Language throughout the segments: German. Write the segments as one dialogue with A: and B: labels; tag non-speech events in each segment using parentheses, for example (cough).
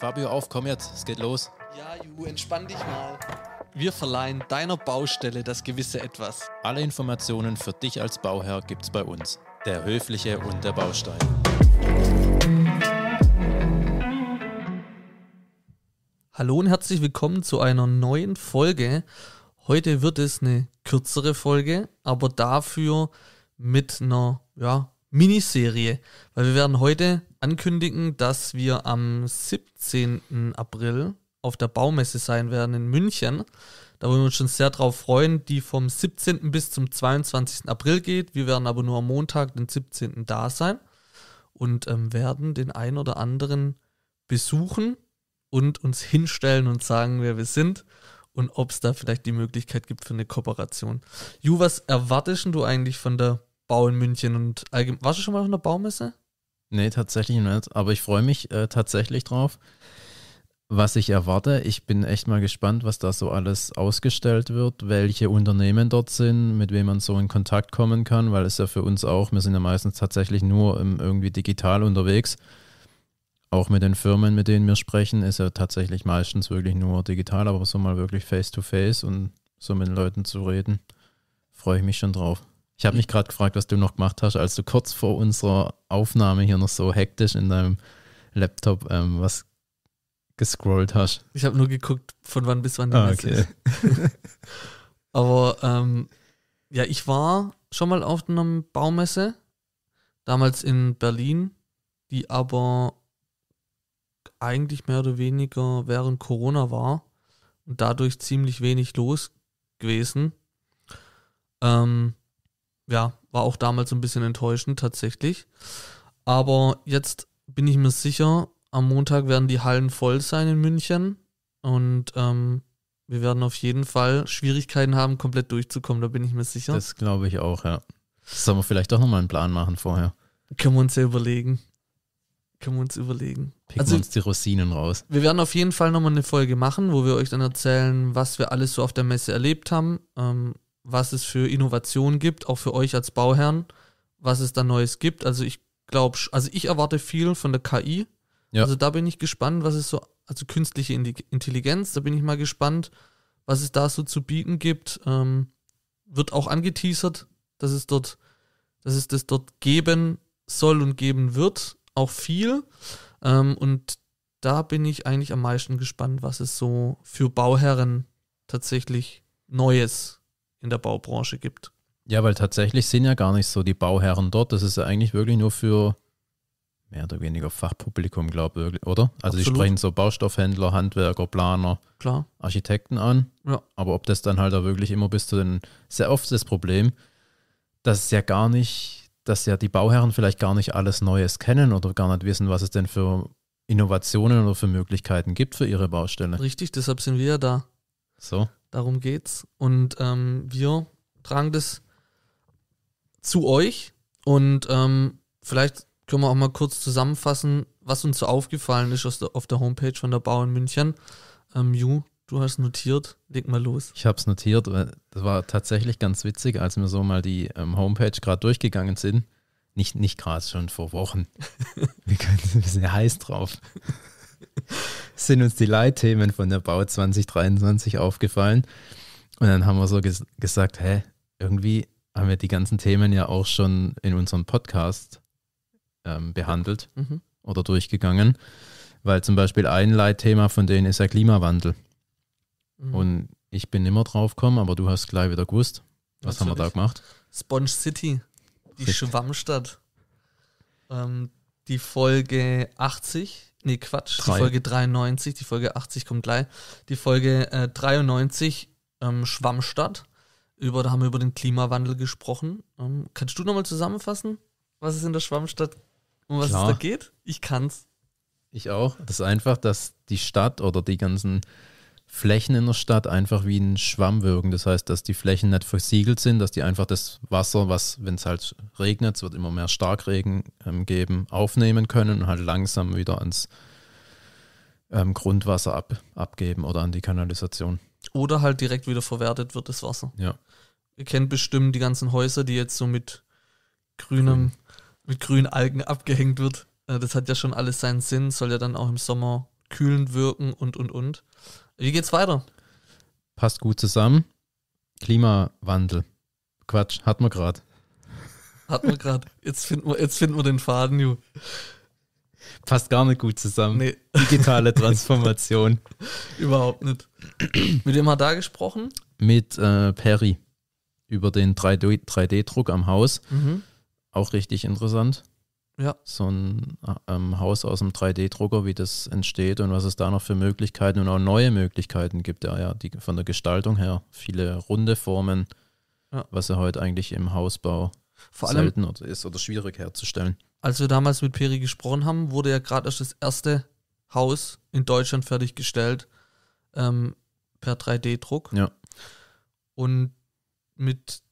A: Fabio, auf, komm jetzt, es geht los.
B: Ja, Ju, entspann dich mal.
A: Wir verleihen deiner Baustelle das gewisse Etwas. Alle Informationen für dich als Bauherr gibt's bei uns. Der Höfliche und der Baustein.
B: Hallo und herzlich willkommen zu einer neuen Folge. Heute wird es eine kürzere Folge, aber dafür mit einer ja, Miniserie, weil wir werden heute ankündigen, dass wir am 17. April auf der Baumesse sein werden in München. Da wollen wir uns schon sehr drauf freuen, die vom 17. bis zum 22. April geht. Wir werden aber nur am Montag, den 17. da sein und ähm, werden den ein oder anderen besuchen und uns hinstellen und sagen, wer wir sind und ob es da vielleicht die Möglichkeit gibt für eine Kooperation. Ju, was erwartest du eigentlich von der Bau in München und allgemein. Warst du schon mal auf einer Baumesse?
A: Nee, tatsächlich nicht. Aber ich freue mich äh, tatsächlich drauf, was ich erwarte. Ich bin echt mal gespannt, was da so alles ausgestellt wird, welche Unternehmen dort sind, mit wem man so in Kontakt kommen kann, weil es ja für uns auch, wir sind ja meistens tatsächlich nur im, ähm, irgendwie digital unterwegs. Auch mit den Firmen, mit denen wir sprechen, ist ja tatsächlich meistens wirklich nur digital, aber so mal wirklich face to face und so mit Leuten zu reden, freue ich mich schon drauf. Ich habe mich gerade gefragt, was du noch gemacht hast, als du kurz vor unserer Aufnahme hier noch so hektisch in deinem Laptop ähm, was gescrollt hast.
B: Ich habe nur geguckt, von wann bis wann die ah, okay. ist. (laughs) Aber ähm, ja, ich war schon mal auf einer Baumesse, damals in Berlin, die aber eigentlich mehr oder weniger während Corona war und dadurch ziemlich wenig los gewesen. Ähm, ja, war auch damals ein bisschen enttäuschend tatsächlich. Aber jetzt bin ich mir sicher, am Montag werden die Hallen voll sein in München und ähm, wir werden auf jeden Fall Schwierigkeiten haben, komplett durchzukommen, da bin ich mir sicher. Das
A: glaube ich auch, ja. sollen wir vielleicht doch nochmal einen Plan machen vorher.
B: Können wir uns ja überlegen. Können wir uns überlegen. Picken also, uns die Rosinen raus. Wir werden auf jeden Fall nochmal eine Folge machen, wo wir euch dann erzählen, was wir alles so auf der Messe erlebt haben. Ähm, was es für Innovationen gibt, auch für euch als Bauherren, was es da Neues gibt. Also ich glaube, also ich erwarte viel von der KI. Ja. Also da bin ich gespannt, was es so, also künstliche Intelligenz, da bin ich mal gespannt, was es da so zu bieten gibt. Ähm, wird auch angeteasert, dass es dort, dass es das dort geben soll und geben wird, auch viel. Ähm, und da bin ich eigentlich am meisten gespannt, was es so für Bauherren tatsächlich Neues gibt in der Baubranche gibt.
A: Ja, weil tatsächlich sind ja gar nicht so die Bauherren dort. Das ist ja eigentlich wirklich nur für mehr oder weniger Fachpublikum, glaube ich, oder? Also Absolut. die sprechen so Baustoffhändler, Handwerker, Planer, Klar. Architekten an. Ja. Aber ob das dann halt auch wirklich immer bis zu den, sehr oft das Problem, dass es ja gar nicht, dass ja die Bauherren vielleicht gar nicht alles Neues kennen oder gar nicht wissen, was es denn für Innovationen oder für Möglichkeiten gibt für ihre Baustelle.
B: Richtig, deshalb sind wir ja da. So. Darum geht's. Und ähm, wir tragen das zu euch. Und ähm, vielleicht können wir auch mal kurz zusammenfassen, was uns so aufgefallen ist der, auf der Homepage von der Bau in München. Ähm, Ju, du hast notiert. Leg mal los.
A: Ich habe es notiert. Das war tatsächlich ganz witzig, als wir so mal die ähm, Homepage gerade durchgegangen sind. Nicht, nicht gerade, schon vor Wochen. (laughs) wir, können, wir sind heiß drauf sind uns die Leitthemen von der Bau 2023 aufgefallen. Und dann haben wir so ges gesagt, hä, irgendwie haben wir die ganzen Themen ja auch schon in unserem Podcast ähm, behandelt mhm. oder durchgegangen, weil zum Beispiel ein Leitthema von denen ist ja Klimawandel. Mhm. Und ich bin immer drauf gekommen, aber du hast gleich wieder gewusst. Was Natürlich. haben wir da gemacht?
B: Sponge City, die Richtig. Schwammstadt. Ähm, die Folge 80 Nee, Quatsch. Drei. Die Folge 93, die Folge 80 kommt gleich. Die Folge äh, 93, ähm, Schwammstadt. Über, da haben wir über den Klimawandel gesprochen. Ähm, kannst du nochmal zusammenfassen, was es in der Schwammstadt, um was Klar. es da geht? Ich kann's.
A: Ich auch. Das ist einfach, dass die Stadt oder die ganzen Flächen in der Stadt einfach wie ein Schwamm wirken. Das heißt, dass die Flächen nicht versiegelt sind, dass die einfach das Wasser, was, wenn es halt regnet, es wird immer mehr Starkregen ähm, geben, aufnehmen können und halt langsam wieder ans ähm, Grundwasser ab, abgeben oder an die Kanalisation.
B: Oder halt direkt wieder verwertet wird das Wasser. Ja. Ihr kennt bestimmt die ganzen Häuser, die jetzt so mit grünem, Grün. mit grünen Algen abgehängt wird. Äh, das hat ja schon alles seinen Sinn, soll ja dann auch im Sommer kühlend wirken und, und, und. Wie geht's weiter?
A: Passt gut zusammen. Klimawandel. Quatsch, hat man gerade.
B: Hat man gerade. Jetzt finden wir, jetzt finden wir den Faden, Ju. Passt gar nicht gut zusammen. Nee. Digitale (laughs) Transformation. Überhaupt nicht. Mit wem hat da gesprochen?
A: Mit äh, Perry. Über den 3D-Druck 3D am Haus. Mhm. Auch richtig interessant ja. so ein äh, ähm, Haus aus einem 3D-Drucker, wie das entsteht und was es da noch für Möglichkeiten und auch neue Möglichkeiten gibt, ja, ja, die von der Gestaltung her, viele runde Formen, ja. was ja heute eigentlich im Hausbau Vor selten allem, ist oder schwierig herzustellen.
B: Als wir damals mit Peri gesprochen haben, wurde ja gerade erst das erste Haus in Deutschland fertiggestellt ähm, per 3D-Druck. Ja. Und mit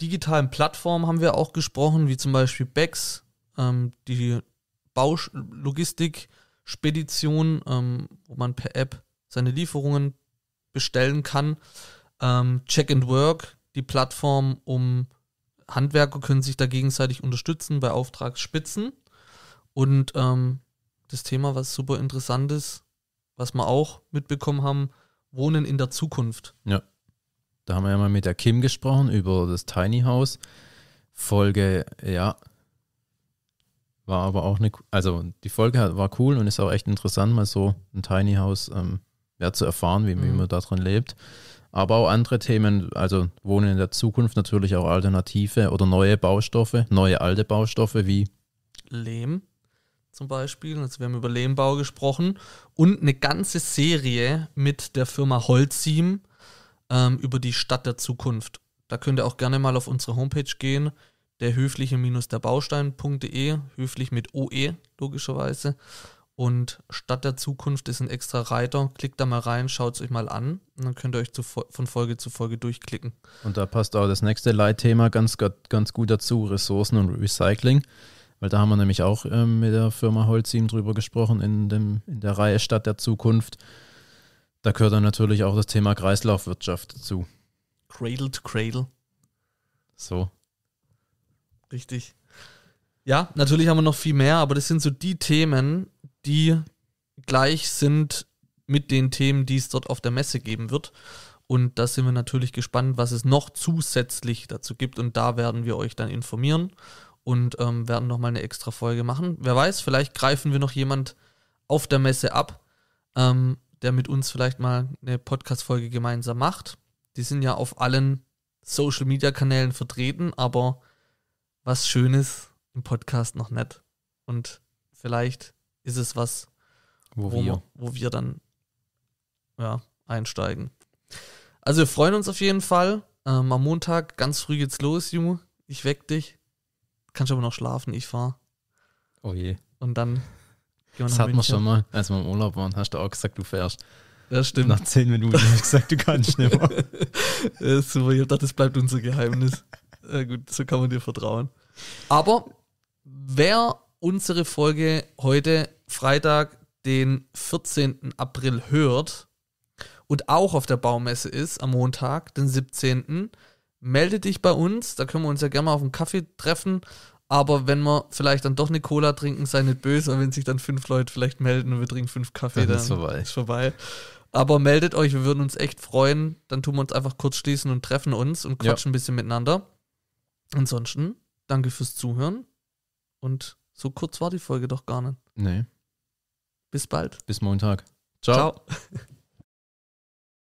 B: digitalen Plattformen haben wir auch gesprochen, wie zum Beispiel Bex, ähm, die Baulogistik-Spedition, ähm, wo man per App seine Lieferungen bestellen kann. Ähm, Check and Work, die Plattform, um Handwerker können sich da gegenseitig unterstützen bei Auftragsspitzen. Und ähm, das Thema, was super interessant ist, was wir auch mitbekommen haben, Wohnen in der Zukunft.
A: Ja. Da haben wir ja mal mit der Kim gesprochen über das Tiny House. Folge, ja, war aber auch eine, also die Folge war cool und ist auch echt interessant, mal so ein Tiny House ähm, ja, zu erfahren, wie, wie mhm. man da drin lebt. Aber auch andere Themen, also Wohnen in der Zukunft, natürlich auch alternative oder neue Baustoffe, neue alte Baustoffe wie
B: Lehm zum Beispiel. Also wir haben über Lehmbau gesprochen und eine ganze Serie mit der Firma Holzim ähm, über die Stadt der Zukunft. Da könnt ihr auch gerne mal auf unsere Homepage gehen der höfliche-der-baustein.de, höflich mit OE logischerweise. Und Stadt der Zukunft ist ein extra Reiter. Klickt da mal rein, schaut es euch mal an und dann könnt ihr euch zu, von Folge zu Folge durchklicken.
A: Und da passt auch das nächste Leitthema ganz, ganz gut dazu, Ressourcen und Recycling. Weil da haben wir nämlich auch ähm, mit der Firma Holzim drüber gesprochen in, dem, in der Reihe Stadt der Zukunft. Da gehört dann natürlich auch das Thema Kreislaufwirtschaft dazu.
B: Cradle to Cradle. So. Richtig. Ja, natürlich haben wir noch viel mehr, aber das sind so die Themen, die gleich sind mit den Themen, die es dort auf der Messe geben wird. Und da sind wir natürlich gespannt, was es noch zusätzlich dazu gibt. Und da werden wir euch dann informieren und ähm, werden nochmal eine extra Folge machen. Wer weiß, vielleicht greifen wir noch jemand auf der Messe ab, ähm, der mit uns vielleicht mal eine Podcast-Folge gemeinsam macht. Die sind ja auf allen Social-Media-Kanälen vertreten, aber was Schönes im Podcast noch nicht. Und vielleicht ist es was, wo, wo, wir. wo wir dann ja, einsteigen. Also wir freuen uns auf jeden Fall. Ähm, am Montag ganz früh geht's los, Junge. Ich weck dich. Kannst aber noch schlafen, ich fahr. Oh je. Und dann gehen wir das hatten wir schon mal,
A: als wir im Urlaub waren, hast du auch gesagt, du fährst. Das stimmt. Nach zehn Minuten habe ich gesagt, du kannst nicht
B: mehr. das (laughs) ist Super, ich dachte, das bleibt unser Geheimnis. (laughs) Äh, gut, so kann man dir vertrauen. Aber wer unsere Folge heute Freitag, den 14. April hört und auch auf der Baumesse ist am Montag, den 17., melde dich bei uns. Da können wir uns ja gerne mal auf einen Kaffee treffen. Aber wenn wir vielleicht dann doch eine Cola trinken, sei nicht böse. Und wenn sich dann fünf Leute vielleicht melden und wir trinken fünf Kaffee, dann, dann ist vorbei. Ist vorbei. Aber meldet euch, wir würden uns echt freuen. Dann tun wir uns einfach kurz schließen und treffen uns und quatschen ja. ein bisschen miteinander. Ansonsten, danke fürs Zuhören und so kurz war die Folge doch gar nicht. Nee. Bis bald.
A: Bis Montag. Ciao.
B: Ciao. (laughs)